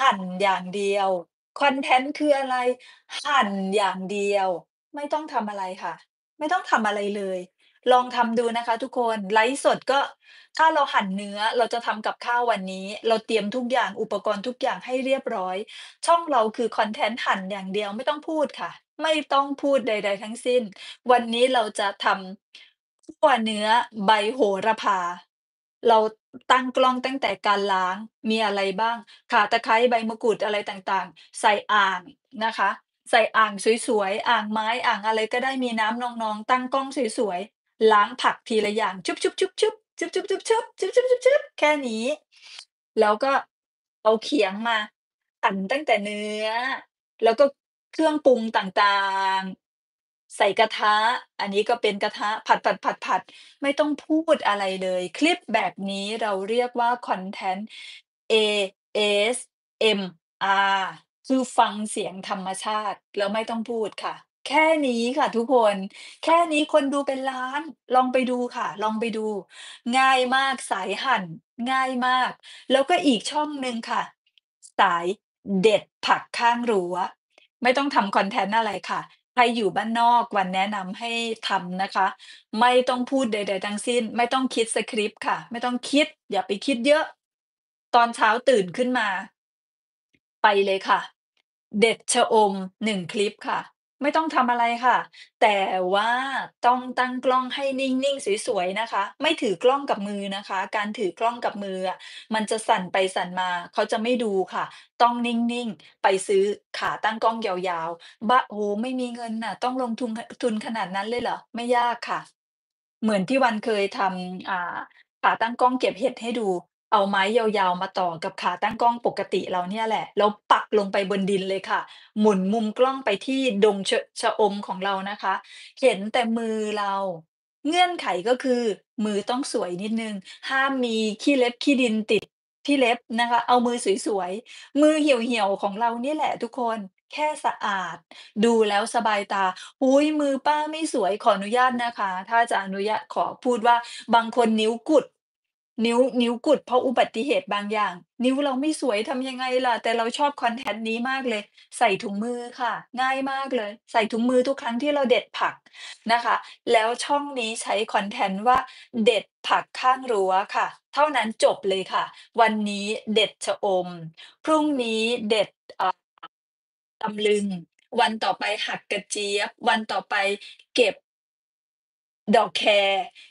หั่นอย่างเดียวคอนเทนต์คืออะไร หั่นอย่างเดียว ไม่ต้องทำอะไรค่ะ ไม่ต้องทำอะไรเลย ลองทำดูนะคะทุกคน ไลฟ์สดก็ ถ้าเราหั่นเนื้อเราจะทำกับข้าววันนี้ เราเตรียมทุกอย่างอุปกรณ์ทุกอย่างให้เรียบร้อย ช่องเราคือคอนเทนต์หั่นอย่างเดียวไม่ต้องพูดค่ะ ไม่ต้องพูดใด ๆ ทั้งสิ้น วันนี้เราจะทำขั่วเนื้อใบโหระพาเราตั้งกล้องตั้งแต่การล้างมีอะไรบ้างข่าตะไคร้ใบมะกรูดอะไรต่างๆ ใส่อ่างนะคะ ใส่อ่างสวยๆอ่างไม้อ่างอะไรก็ได้มีน้ำนองๆ ตั้งกล้องสวยๆล้างผักทีละอย่างชุบชุบชุบชุบชุบชุบชุบชุบชุบชุบชุบชุบแค่นี้ แล้วก็เอาเขียงมาตั่นตั้งแต่เนื้อ แล้วก็เครื่องปรุงต่างๆใส่กระทะอันนี้ก็เป็นกระทะผัดผัดผัดผัดไม่ต้องพูดอะไรเลย คลิปแบบนี้เราเรียกว่าคอนเทนต์ A S M R คือฟังเสียงธรรมชาติ แล้วไม่ต้องพูดค่ะ แค่นี้ค่ะทุกคน แค่นี้คนดูเป็นล้าน ลองไปดูค่ะ ลองไปดู ง่ายมากสายหั่น ง่ายมาก แล้วก็อีกช่องหนึ่งค่ะ สายเด็ดผักข้างรั้วไม่ต้องทำคอนเทนต์อะไรค่ะใครอยู่บ้านนอกวันแนะนำให้ทำนะคะ ไม่ต้องพูดใดๆทั้งสิ้น ไม่ต้องคิดสคริปต์ค่ะ ไม่ต้องคิด อย่าไปคิดเยอะ ตอนเช้าตื่นขึ้นมา ไปเลยค่ะ เด็ดชะอมหนึ่งคลิปค่ะไม่ต้องทำอะไรค่ะ แต่ว่าต้องตั้งกล้องให้นิ่งๆสวยๆนะคะ ไม่ถือกล้องกับมือนะคะ การถือกล้องกับมืออะมันจะสั่นไปสั่นมา เขาจะไม่ดูค่ะ ต้องนิ่งๆ ไปซื้อขาตั้งกล้องยาวๆ บะโอ้ไม่มีเงินน่ะ ต้องลงทุนทุนขนาดนั้นเลยเหรอ ไม่ยากค่ะ เหมือนที่วันเคยทำขาตั้งกล้องเก็บเห็ดให้ดูเอาไม้ยาวๆมาต่อกับขาตั้งกล้องปกติเราเนี่ยแหละแล้วปักลงไปบนดินเลยค่ะ หมุนมุมกล้องไปที่ดงชะชะอมของเรานะคะ เห็นแต่มือเรา เงื่อนไขก็คือ มือต้องสวยนิดนึง ห้ามมีขี้เล็บขี้ดินติดที่เล็บนะคะ เอามือสวยๆมือเหี่ยว ๆ ของเรานี่แหละทุกคนแค่สะอาด ดูแล้วสบายตาอุ้ยมือป้าไม่สวยขออนุญาตนะคะ ถ้าจะอนุญาตขอพูดว่าบางคนนิ้วกุดนิ้ว นิ้วกุดเพราะอุบัติเหตุบางอย่าง นิ้วเราไม่สวยทำยังไงล่ะ แต่เราชอบคอนแทคนี้มากเลยใส่ถุงมือค่ะ ง่ายมากเลย ใส่ถุงมือทุกครั้งที่เราเด็ดผักนะคะ แล้วช่องนี้ใช้คอนแทนว่าเด็ดผักข้างรั้วค่ะ เท่านั้นจบเลยค่ะ วันนี้เด็ดชะอม พรุ่งนี้เด็ดตำลึง วันต่อไปหักกระเจี๊ยบวันต่อไปเก็บ ดอกแคร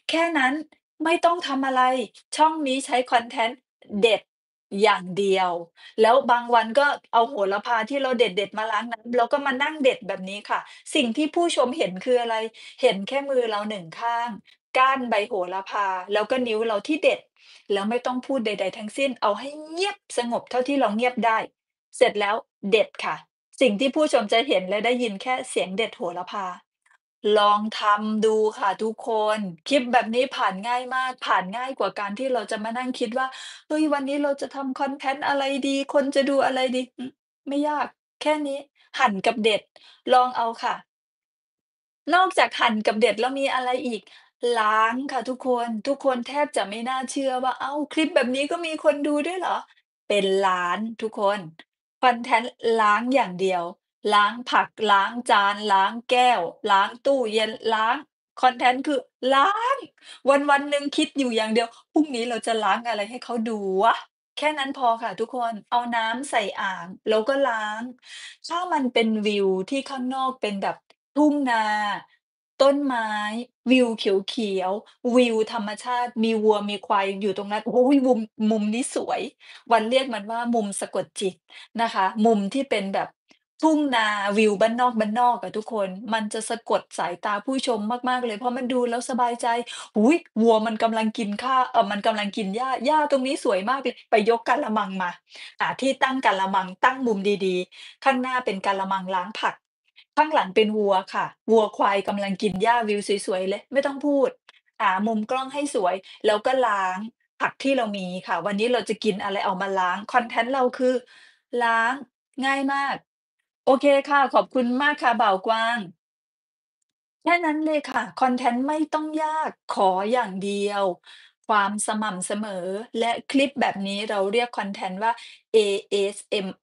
แค่นั้นไม่ต้องทำอะไร ช่องนี้ใช้คอนเทนต์เด็ดอย่างเดียว แล้วบางวันก็เอาโหระพาที่เราเด็ดเด็ดมาล้างน้ำแล้วก็มานั่งเด็ดแบบนี้ค่ะ สิ่งที่ผู้ชมเห็นคืออะไร เห็นแค่มือเราหนึ่งข้างก้านใบโหระพา แล้วก็นิ้วเราที่เด็ด แล้วไม่ต้องพูดใดๆทั้งสิ้น เอาให้เงียบสงบเท่าที่เราเงียบได้ เสร็จแล้วเด็ดค่ะ สิ่งที่ผู้ชมจะเห็นและได้ยินแค่เสียงเด็ดโหระพาลองทำดูค่ะทุกคน คลิปแบบนี้ผ่านง่ายมาก ผ่านง่ายกว่าการที่เราจะมานั่งคิดว่าเฮ้ยวันนี้เราจะทำคอนเทนต์อะไรดี คนจะดูอะไรดี ไม่ยาก แค่นี้ หั่นกับเด็ด ลองเอาค่ะ นอกจากหั่นกับเด็ดแล้วมีอะไรอีก ล้างค่ะทุกคน ทุกคนแทบจะไม่น่าเชื่อว่า เอ้าคลิปแบบนี้ก็มีคนดูด้วยเหรอ เป็นล้านทุกคน คอนเทนต์ล้างอย่างเดียวล้างผักล้างจาน ล้างแก้วล้างตู้เย็นล้าง คอนเทนต์คือ ล้าง วันวันหนึ่งคิดอยู่อย่างเดียว พรุ่งนี้เราจะล้างอะไรให้เขาดูวะแค่นั้นพอค่ะทุกคนเอาน้ำใส่อ่างแล้วก็ล้าง ถ้ามันเป็นวิวที่ข้างนอกเป็นแบบทุ่งนา ต้นไม้วิวเขียวเขีววิวธรรมชาติมีวัวมีควายอยู่ตรงนั้นโอ้ยมุมมุมนี้สวย วันเรียกมันว่ามุมสะกดจิตนะคะ มุมที่เป็นแบบทุ่งนาวิวบ้านนอกบ้านนอกอะทุกคนมันจะสะกดสายตาผู้ชมมากๆเลยเพราะมันดูแล้วสบายใจอุ้ยวัวมันกำลังกินข้าเออมันกำลังกินหญ้าหญ้าตรงนี้สวยมากเลยไปยกกะละมังมา อ่าที่ตั้งกะละมังตั้งมุมดีๆ ข้างหน้าเป็นกะละมังล้างผัก ข้างหลังเป็นวัวค่ะวัวควายกำลังกินหญ้าวิวสวยๆเลย ไม่ต้องพูด อ่ามุมกล้องให้สวย แล้วก็ล้างผักที่เรามีค่ะ วันนี้เราจะกินอะไรเอามาล้างคอนเทนต์เราคือ ล้างง่ายมากโอเคค่ะ ขอบคุณมากค่ะบ่าวกวาง แค่นั้นเลยค่ะ คอนเทนต์ไม่ต้องยากขออย่างเดียว ความสม่ำเสมอ และคลิปแบบนี้เราเรียกคอนเทนต์ว่า ASMR